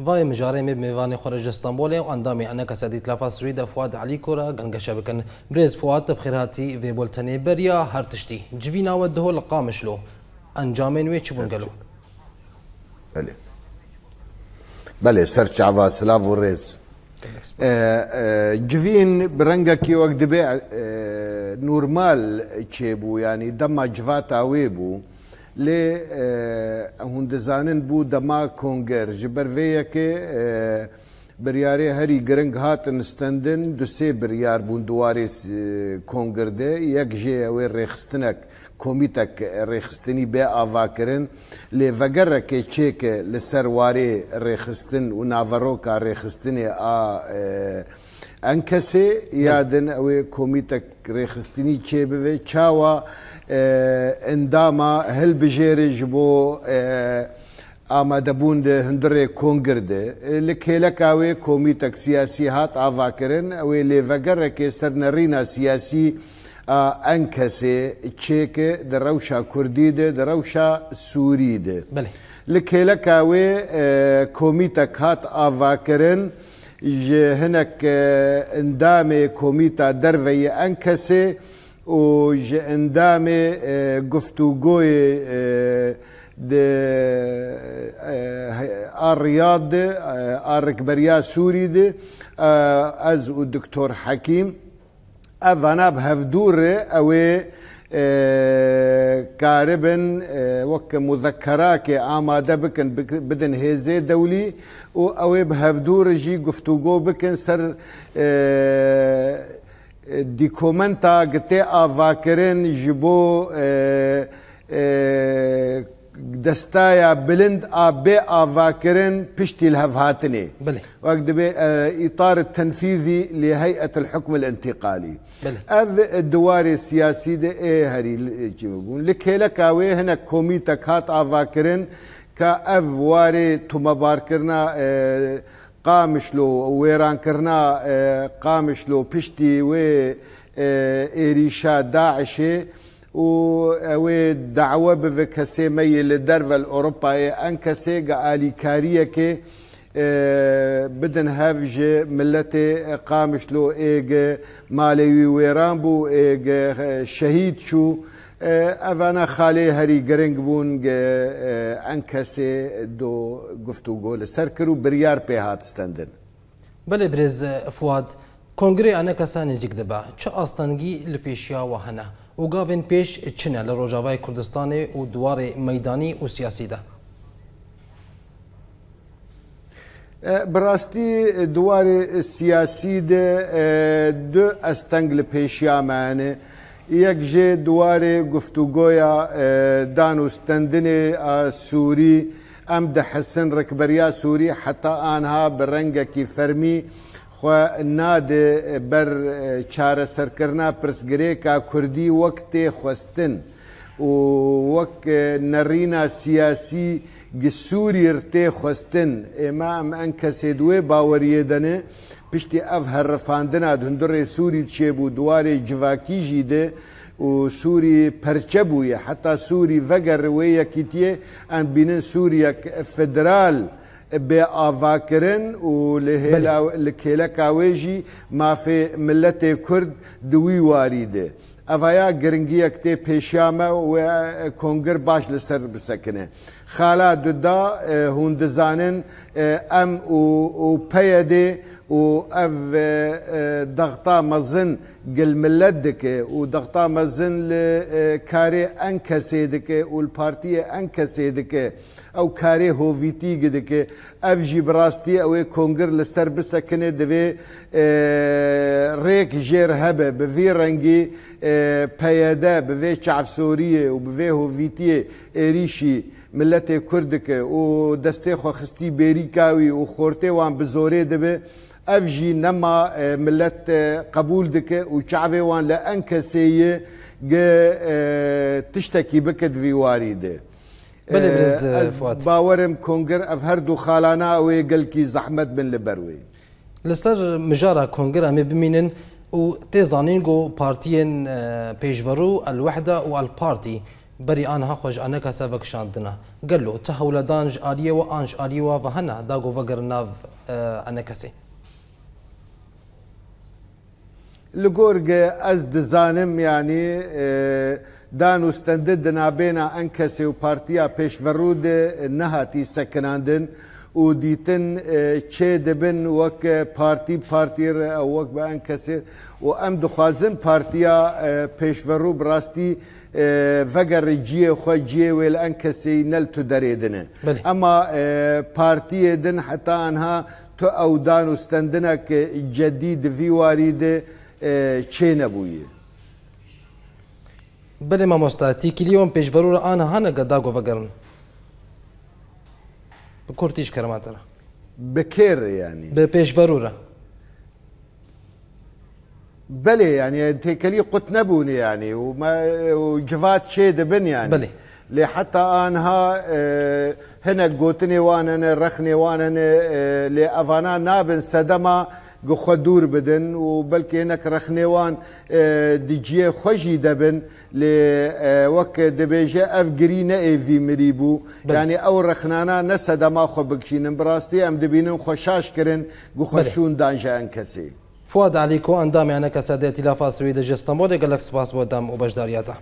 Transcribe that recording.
وای مجاری می بیوان خارج استانبول و اندامی آنها کسادی تلفظ سرید فواد علی کورا گنگش بکن برز فواد تبخیراتی و بولتنی بریا هر تشتی جوینا و دهو لقامش لو انجام نوی چون گلو بله بله سرچ عوا سلاف و ریز جوین برنگا کی وقت بی نورمال چه بو یعنی دم جوات آوی بو لێ هەون دەزانن بوو دەما کۆنگەر ji ber vêyekê biryarê herî giring hatin stendin du sê biryar bûn duwarê kongirdê yek jê ew ê rêxistinek komîtek rêxistinî bê avakirin lê vegerekê çêke li ser warê rêxistin û naveroka rêxistinê a e, ئەنکەسێ یادن ئەوێ کۆمیتە ڕێخستنی کێبوێ چاوە ئەندامە هەلبژێرە ji بۆ ئامادەبوون هەندرێ کۆنگردە لە کێلەکاوێ کۆمیتەک سیاسی هات ئاواکردن ئەوێ لێڤەگەڕێکێ سەرنەڕینا سیاسی ئەنکەسێ چێکە دە ڕەوشا کوردیدە دە ڕەوشا سووریدە لە کێلەکاوێ کۆمیتە کات ئاواکردن، يجي هناك اندامي كوميتا درفي انكسي وجي اندامي قفتوقوي الرياض الركبريا سوري دي از الدكتور حكيم افانا بهفدور اوي کاربن وەک مذەکەراکێ ئامادە بکەن بدن هێزێ دەولی و ئەوێ بە هەفتوورژی گفتوگۆ بکەن سەر دیکۆمەنتا گتێ ئاڤاکردن ji bo دستايا بلند ئابێ بي اطار التنفيذي لهيئه الحكم الانتقالي ئیتار تەنفیزی السياسي دي الحکم هري يقول لك سیاسی وين هنا هەری بوون ا کێلەکاوێ كا اف واري ئاڤاکردن کە قامش لو ويران كرنا قامش لو بيشتي و اريشا داعشي و دعوه به کسی می لدر و اروپای ان کسی گالی کاریه که بدن هفج ملت قامش لو ایگ مالیوی ویران بو ایگ شهید شو اوانا خالی هری گرنگ بون ان کسی دو گفتو گول سر کرو بریار پی هات استندن بله برز فواد کنگره انا کسانی زیگ دبا چه آستانگی لپیشیا و هنه او گاوین پیش چنه لروجاوای کردستان و دوار میدانی و سیاسی ده؟ براستی دوار سیاسی ده دو استنگ لپیشیا معنی یک جه دوار گفتگویا دانوستندن سوری ام ده حسن رکبریا سوری حتی آنها برنگکی فرمی خو نادە بەر چارەسەرکردنا پرسگرێکا کوردی وەک تێ خوستن و وەک نەڕینا سیاسی گسووری رتێ خوستن ئێمە ئەم ئەن کەسێ دوێ باوەریە دەنێ پشتی ئەف هەرڕفاندنا دندڕێ سووری چێبوو دوارێ جواکیژی دێ و سووری پەرچە بووە حتا سووری ڤگەڕ وێ یەکیتیە ئەم بینن سووریەک فدرال. بێ ئاواکردن و لە کێلە کاوێژی مافێ ملەتێ کورد دووی واری دێ. ئەڤیا گرنگیە کتێ پێشیامە کۆنگر باش لەسەر بسەکنێ. خالا دودا هون دزانن ئەم و پەیە دێ و ئەv دەغتا مەزن گلملەت دکێ و دەغتا مەزن کارێ ئەن کەسێ دکێ و پارتیە ئەن کەسێ دکێ. ئەو کارێ هۆڤیتی گدکێ ئەف ژی بڕاستی ئەوەی کۆنگر لەسەر بسەکنێ دەوێ ڕێک ژێر هەبە بەڤی ڕەنگی پیاده به وی چعفسوریه و به وی هویتیه ایریشی ملت کردکه و دسته خوخستی بریکاوی و خورته وان بزوره دبه اف جی نما ملت قبول دکه و چعوه وان لانکسیه تشتکی بکد وی وارده بله برز فوات باورم کنگر اف هر دو خالانا اوی گلکی زحمت بن لبروی لسر مجارا کنگر امی بمینن و تزانین گو پارتیین پیشورو الوحده و الپارتی بري آنها خوش آنها کسا وکشاندنا گلو تا هولدانج آلیه و آنج آلیه و هنه دا گو وگر ناو آنها کسی لگورگ از دزانم یعنی دانوستند دنابینا انکسی و پارتیا پیشورود نهاتی سکناندن و دیتن چه دبن وەک پارتی پارتیر وەک بە ئەن کەسێت و ئەم دخوازم پارتیا پێشڤەڕوو بڕاستی vegere ciê xwe ciê wê li enkesî nel tu derê dine. Ema partiyê din heta anha tu ewdan û stendinek cedî di vî warî de çê nebûye. Bilê mamosta tîkiliyon pêşverûra an hane geda govegerin. بكورتيش كرماترا بكير يعني ببيش برورة بلي يعني تيكلي كلي نبوني يعني وما وجفات شي دبن يعني بلي لحتى انها آه، هنا قوتني وانا رخني وانا آه، لافانا نابن صدمه گۆخوا دوور بدن و بەلکە هێنەك رەخنێوان آه، دیجیە خۆشی دەبن لێ آه، وەک دەبێژە ئەف گری نەئێوی مری بوو دانی يعني ئەو رەخنانە نەسەدەما خۆ بکشینن بڕاستی ئەم دەبینن خۆشاشکردن گوخۆشون دانژیان کەسی. فواد علیکۆ ئەندامیانە کەسە دێتی لافاسوی دەژێستەمۆ لەگەلەک سپاس بۆ دام و بەشداریاتە.